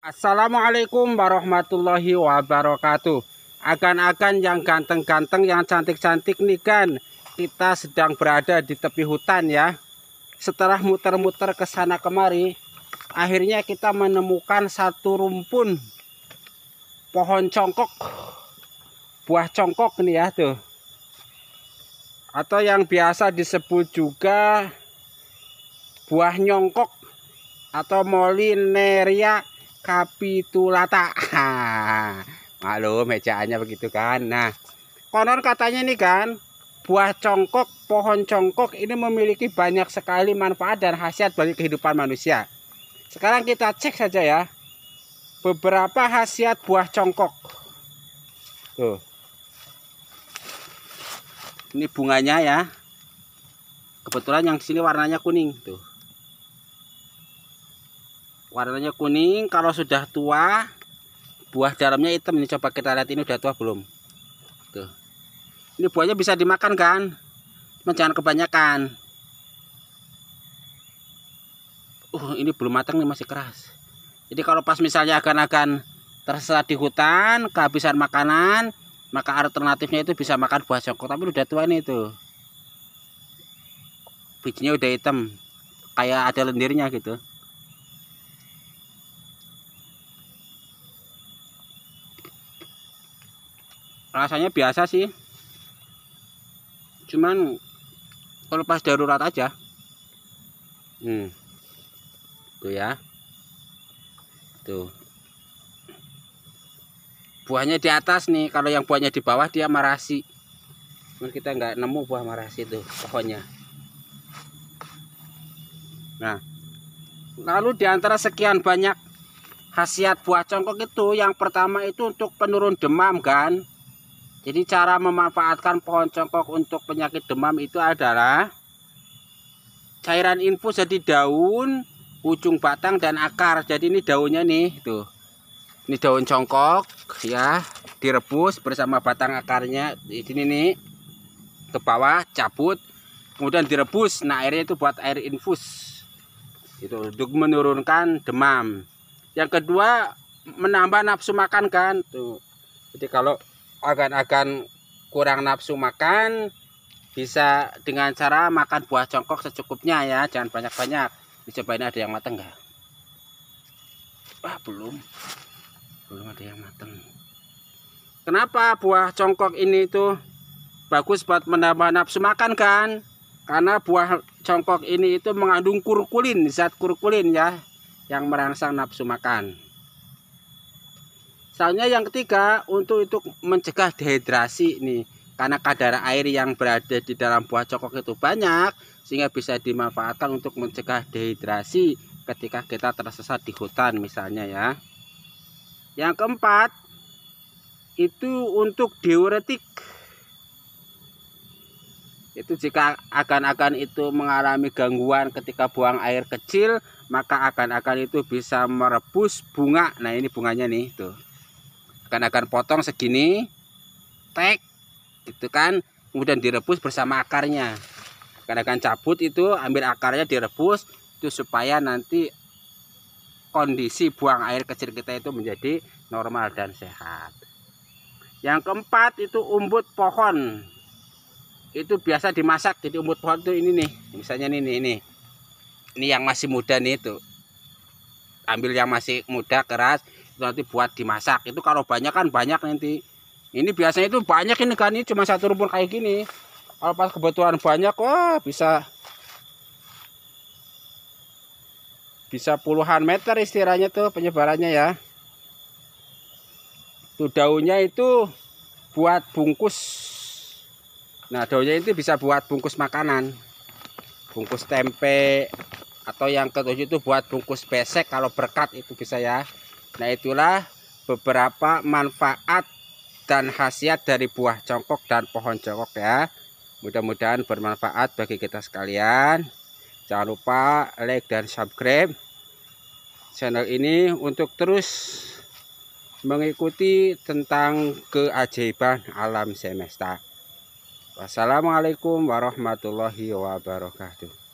Assalamualaikum warahmatullahi wabarakatuh. Akan-akan yang ganteng-ganteng, yang cantik-cantik nih kan. Kita sedang berada di tepi hutan ya. Setelah muter-muter ke sana kemari, akhirnya kita menemukan satu rumpun pohon congkok. Buah congkok nih ya tuh. Atau yang biasa disebut juga buah nyongkok atau molineria kapitulata. Maklum mejaannya begitu kan. Nah, konon katanya ini kan, buah congkok, pohon congkok ini memiliki banyak sekali manfaat dan khasiat bagi kehidupan manusia. Sekarang kita cek saja ya. Beberapa khasiat buah congkok. Tuh. Ini bunganya ya. Kebetulan yang di sini warnanya kuning tuh warnanya kuning kalau sudah tua buah dalamnya hitam ini coba kita lihat ini udah tua belum tuh ini buahnya bisa dimakan kan cuma jangan kebanyakan uh ini belum matang nih masih keras jadi kalau pas misalnya akan-akan tersesat di hutan kehabisan makanan maka alternatifnya itu bisa makan buah jongkok tapi udah tua nih itu bijinya udah hitam kayak ada lendirnya gitu rasanya biasa sih cuman kalau pas darurat aja hmm tuh ya tuh buahnya di atas nih kalau yang buahnya di bawah dia marasi cuman kita nggak nemu buah marasi tuh pokoknya nah lalu di antara sekian banyak khasiat buah congkok itu yang pertama itu untuk penurun demam kan jadi cara memanfaatkan pohon congkok untuk penyakit demam itu adalah cairan infus jadi daun, ujung batang dan akar. Jadi ini daunnya nih, tuh. Ini daun congkok ya, direbus bersama batang akarnya di sini nih. Ke bawah cabut, kemudian direbus. Nah, airnya itu buat air infus. Itu untuk menurunkan demam. Yang kedua menambah nafsu makan kan, tuh. Jadi kalau akan-akan kurang nafsu makan bisa dengan cara makan buah congkok secukupnya ya jangan banyak-banyak dicobain ada yang mateng nggak ah belum belum ada yang mateng kenapa buah congkok ini itu bagus buat menambah nafsu makan kan karena buah congkok ini itu mengandung kurkulin zat kurkulin ya yang merangsang nafsu makan Selanjutnya yang ketiga untuk untuk mencegah dehidrasi nih karena kadar air yang berada di dalam buah cokok itu banyak sehingga bisa dimanfaatkan untuk mencegah dehidrasi ketika kita tersesat di hutan misalnya ya. Yang keempat itu untuk diuretik. Itu jika akan-akan itu mengalami gangguan ketika buang air kecil, maka akan-akan itu bisa merebus bunga. Nah, ini bunganya nih tuh kan akan potong segini tek gitu kan kemudian direbus bersama akarnya akan akan cabut itu ambil akarnya direbus itu supaya nanti kondisi buang air kecil kita itu menjadi normal dan sehat yang keempat itu umbut pohon itu biasa dimasak jadi umbut pohon itu ini nih misalnya ini nih ini ini yang masih muda nih itu ambil yang masih muda keras nanti buat dimasak itu kalau banyak kan banyak nanti ini biasanya itu banyak ini kan ini cuma satu rumpun kayak gini kalau pas kebetulan banyak wah bisa bisa puluhan meter istirahatnya tuh penyebarannya ya tuh daunnya itu buat bungkus nah daunnya itu bisa buat bungkus makanan bungkus tempe atau yang ketujuh itu buat bungkus besek kalau berkat itu bisa ya Nah itulah beberapa manfaat dan khasiat dari buah congkok dan pohon congkok ya. Mudah-mudahan bermanfaat bagi kita sekalian. Jangan lupa like dan subscribe channel ini untuk terus mengikuti tentang keajaiban alam semesta. Wassalamualaikum warahmatullahi wabarakatuh.